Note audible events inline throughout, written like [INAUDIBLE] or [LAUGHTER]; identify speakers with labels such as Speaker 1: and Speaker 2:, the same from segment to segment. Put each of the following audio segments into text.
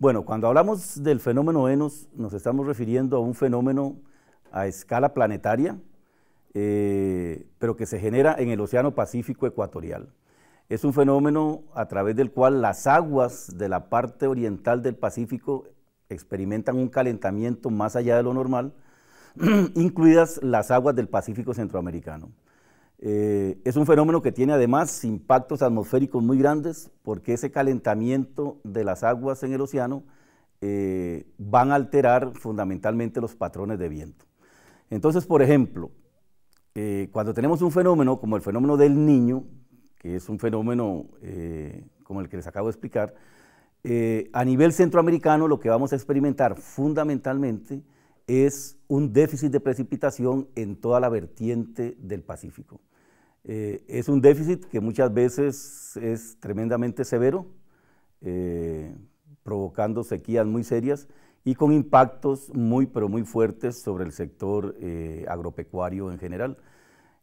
Speaker 1: Bueno, cuando hablamos del fenómeno Venus, nos estamos refiriendo a un fenómeno a escala planetaria, eh, pero que se genera en el Océano Pacífico Ecuatorial. Es un fenómeno a través del cual las aguas de la parte oriental del Pacífico experimentan un calentamiento más allá de lo normal, [CLEARS THROAT] incluidas las aguas del Pacífico Centroamericano. Eh, es un fenómeno que tiene además impactos atmosféricos muy grandes porque ese calentamiento de las aguas en el océano eh, van a alterar fundamentalmente los patrones de viento. Entonces, por ejemplo, eh, cuando tenemos un fenómeno como el fenómeno del niño, que es un fenómeno como el que les acabo de explicar, a nivel centroamericano lo que vamos a experimentar fundamentalmente es un déficit de precipitación en toda la vertiente del Pacífico. Eh, es un déficit que muchas veces es tremendamente severo, eh, provocando sequías muy serias y con impactos muy, pero muy fuertes sobre el sector eh, agropecuario en general.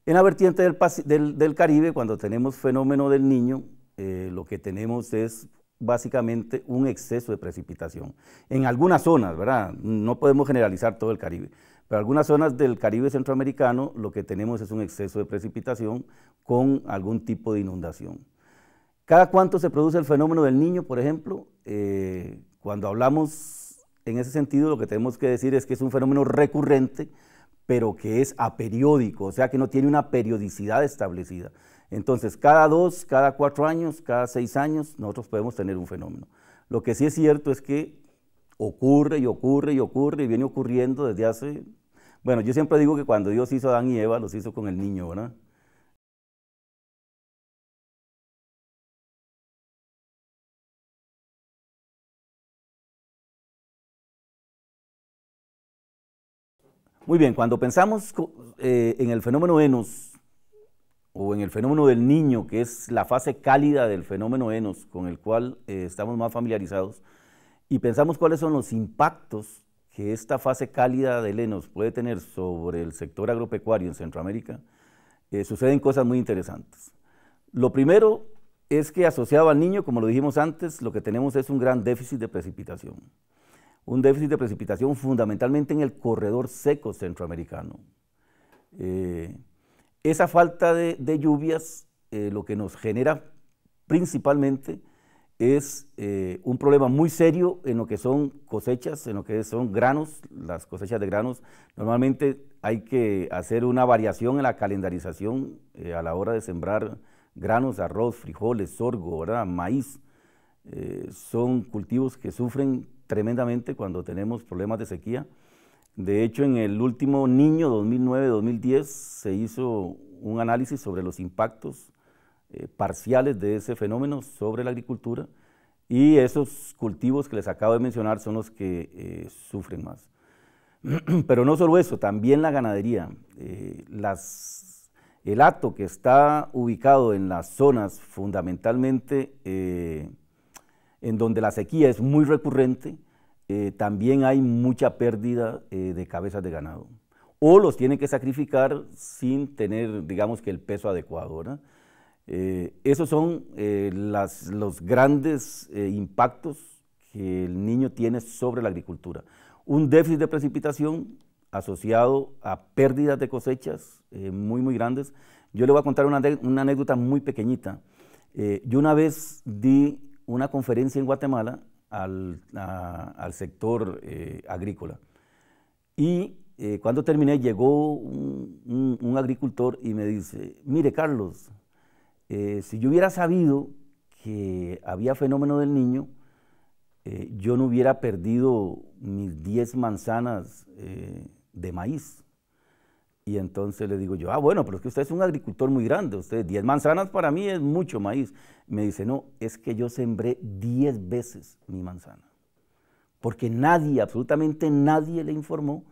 Speaker 1: En la vertiente del, del, del, Caribe, cuando tenemos fenómeno del niño, lo que tenemos es básicamente un exceso de precipitación. En algunas zonas, ¿verdad? No podemos generalizar todo el Caribe, pero algunas zonas del Caribe centroamericano lo que tenemos es un exceso de precipitación con algún tipo de inundación. ¿Cada cuánto se produce el fenómeno del niño, por ejemplo? Eh, cuando hablamos en ese sentido, lo que tenemos que decir es que es un fenómeno recurrente pero que es aperiódico, o sea que no tiene una periodicidad establecida. Entonces, cada dos, cada cuatro años, cada seis años, nosotros podemos tener un fenómeno. Lo que sí es cierto es que ocurre y ocurre y ocurre y viene ocurriendo desde hace... Bueno, yo siempre digo que cuando Dios hizo a Adán y Eva, los hizo con el niño, ¿verdad? Muy bien, cuando pensamos eh, en el fenómeno Enos o en el fenómeno del niño, que es la fase cálida del fenómeno Enos con el cual eh, estamos más familiarizados, y pensamos cuáles son los impactos que esta fase cálida del Enos puede tener sobre el sector agropecuario en Centroamérica, eh, suceden cosas muy interesantes. Lo primero es que asociado al niño, como lo dijimos antes, lo que tenemos es un gran déficit de precipitación un déficit de precipitación fundamentalmente en el corredor seco centroamericano. Eh, esa falta de, lluvias eh, lo que nos genera principalmente es eh, un problema muy serio en lo que son cosechas, en lo que son granos, las cosechas de granos. Normalmente hay que hacer una variación en la calendarización a la hora de sembrar granos, arroz, frijoles, sorgo, maíz. son cultivos que sufren tremendamente cuando tenemos problemas de sequía. De hecho, en el último niño 2009-2010 se hizo un análisis sobre los impactos eh, parciales de ese fenómeno sobre la agricultura y esos cultivos que les acabo de mencionar son los que eh, sufren más. [CLEARS THROAT] Pero no solo eso, también la ganadería. Eh, el hato que está ubicado en las zonas fundamentalmente en donde la sequía es muy recurrente, eh, también hay mucha pérdida eh, de cabezas de ganado. O los tienen que sacrificar sin tener, digamos que, el peso adecuado. ¿no? Eh, esos son los grandes impactos que el niño tiene sobre la agricultura. Un déficit de precipitación asociado a pérdidas de cosechas muy, muy grandes. Yo le voy a contar una, una anécdota muy pequeñita. yo una vez di una conferencia en Guatemala al, sector eh, agrícola. Y eh, cuando terminé llegó un, agricultor y me dice, mire Carlos, eh, si yo hubiera sabido que había fenómeno del niño, yo no hubiera perdido mis 10 manzanas de maíz. Y entonces le digo yo, ah, bueno, pero es que usted es un agricultor muy grande, usted 10 manzanas para mí es mucho maíz. Me dice, no, es que yo sembré 10 veces mi manzana, porque nadie, absolutamente nadie le informó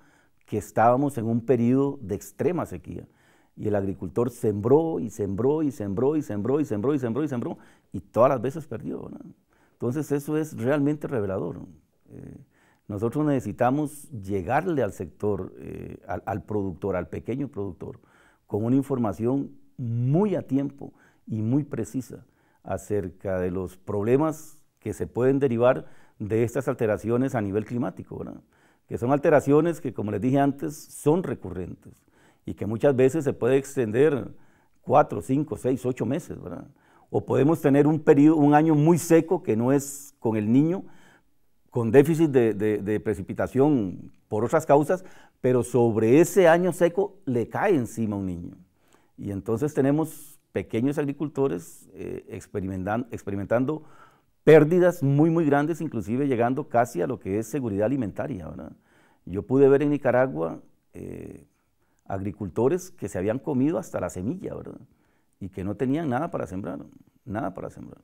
Speaker 1: que estábamos en un periodo de extrema sequía. Y el agricultor sembró y sembró y sembró y sembró y sembró y sembró y sembró y todas las veces perdió. Entonces eso es realmente revelador. Eh, nosotros necesitamos llegarle al sector, eh, al, productor, al pequeño productor, con una información muy a tiempo y muy precisa acerca de los problemas que se pueden derivar de estas alteraciones a nivel climático, ¿verdad? que son alteraciones que, como les dije antes, son recurrentes y que muchas veces se puede extender cuatro, cinco, seis, ocho meses, ¿verdad? O podemos tener un, periodo, un año muy seco que no es con el niño, con déficit de, precipitación por otras causas, pero sobre ese año seco le cae encima un niño. Y entonces tenemos pequeños agricultores eh, experimentando, pérdidas muy, muy grandes, inclusive llegando casi a lo que es seguridad alimentaria. Yo pude ver en Nicaragua eh, agricultores que se habían comido hasta la semilla ¿verdad? y que no tenían nada para sembrar, nada para sembrar.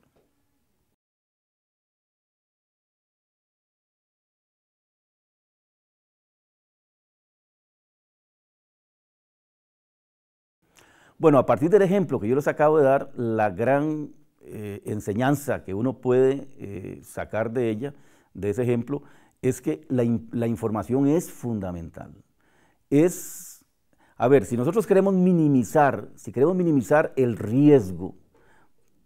Speaker 1: Bueno, a partir del ejemplo que yo les acabo de dar, la gran eh, enseñanza que uno puede eh, sacar de ella, de ese ejemplo, es que la, la, información es fundamental. Es, a ver, si nosotros queremos minimizar, si queremos minimizar el riesgo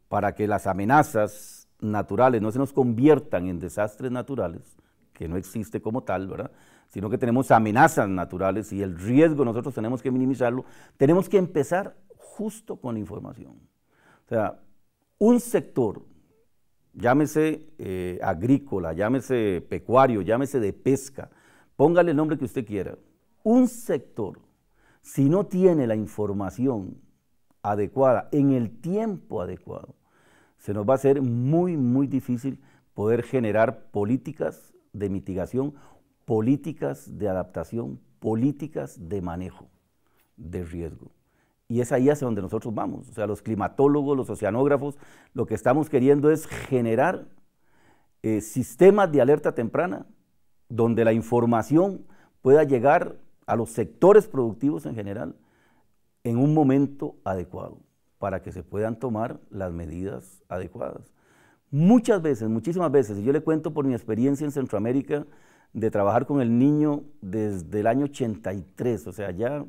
Speaker 1: para que las amenazas naturales no se nos conviertan en desastres naturales, que no existe como tal, ¿verdad? Sino que tenemos amenazas naturales y el riesgo nosotros tenemos que minimizarlo, tenemos que empezar justo con la información. O sea, un sector, llámese eh, agrícola, llámese pecuario, llámese de pesca, póngale el nombre que usted quiera, un sector, si no tiene la información adecuada en el tiempo adecuado, se nos va a ser muy, muy difícil poder generar políticas de mitigación, políticas de adaptación, políticas de manejo de riesgo. Y es ahí hacia donde nosotros vamos. O sea, los climatólogos, los oceanógrafos, lo que estamos queriendo es generar eh, sistemas de alerta temprana donde la información pueda llegar a los sectores productivos en general en un momento adecuado para que se puedan tomar las medidas adecuadas. Muchas veces, muchísimas veces, y yo le cuento por mi experiencia en Centroamérica de trabajar con el niño desde el año 83, o sea, ya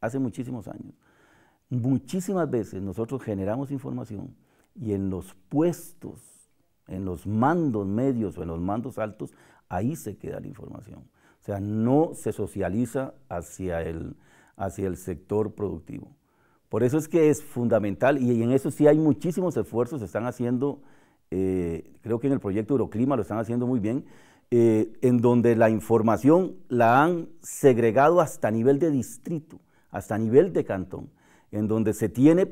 Speaker 1: hace muchísimos años. Muchísimas veces nosotros generamos información y en los puestos, en los mandos medios o en los mandos altos, ahí se queda la información. O sea, no se socializa hacia el, hacia el sector productivo. Por eso es que es fundamental y en eso sí hay muchísimos esfuerzos, se están haciendo, eh, creo que en el proyecto Euroclima lo están haciendo muy bien, eh, en donde la información la han segregado hasta nivel de distrito, hasta nivel de cantón en donde se tiene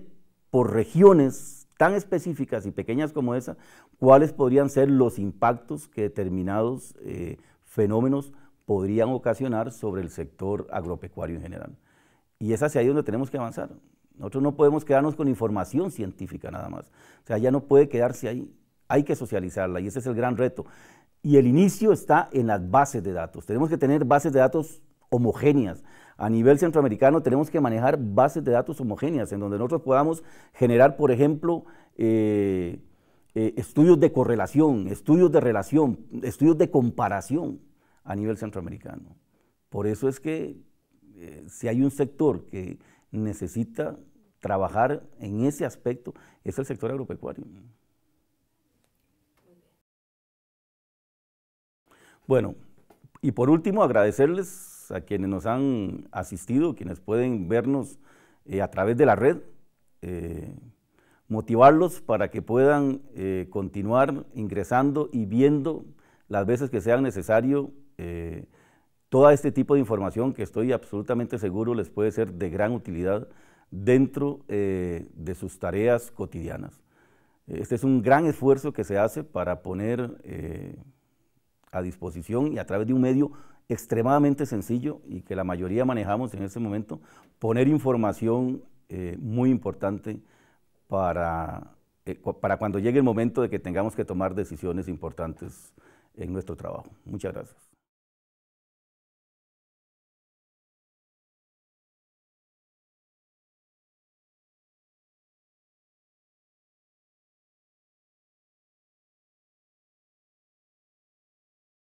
Speaker 1: por regiones tan específicas y pequeñas como esa, cuáles podrían ser los impactos que determinados eh, fenómenos podrían ocasionar sobre el sector agropecuario en general. Y es hacia ahí donde tenemos que avanzar. Nosotros no podemos quedarnos con información científica nada más. O sea, ya no puede quedarse ahí. Hay que socializarla y ese es el gran reto. Y el inicio está en las bases de datos. Tenemos que tener bases de datos homogéneas a nivel centroamericano tenemos que manejar bases de datos homogéneas, en donde nosotros podamos generar, por ejemplo, eh, eh, estudios de correlación, estudios de relación, estudios de comparación a nivel centroamericano. Por eso es que eh, si hay un sector que necesita trabajar en ese aspecto, es el sector agropecuario. Bueno, y por último, agradecerles a quienes nos han asistido, quienes pueden vernos eh, a través de la red, eh, motivarlos para que puedan eh, continuar ingresando y viendo las veces que sea necesario todo este tipo de información que estoy absolutamente seguro les puede ser de gran utilidad dentro de sus tareas cotidianas. Este es un gran esfuerzo que se hace para poner a disposición y a través de un medio extremadamente sencillo y que la mayoría manejamos en ese momento, poner información eh, muy importante para, eh, para cuando llegue el momento de que tengamos que tomar decisiones importantes en nuestro trabajo. Muchas gracias.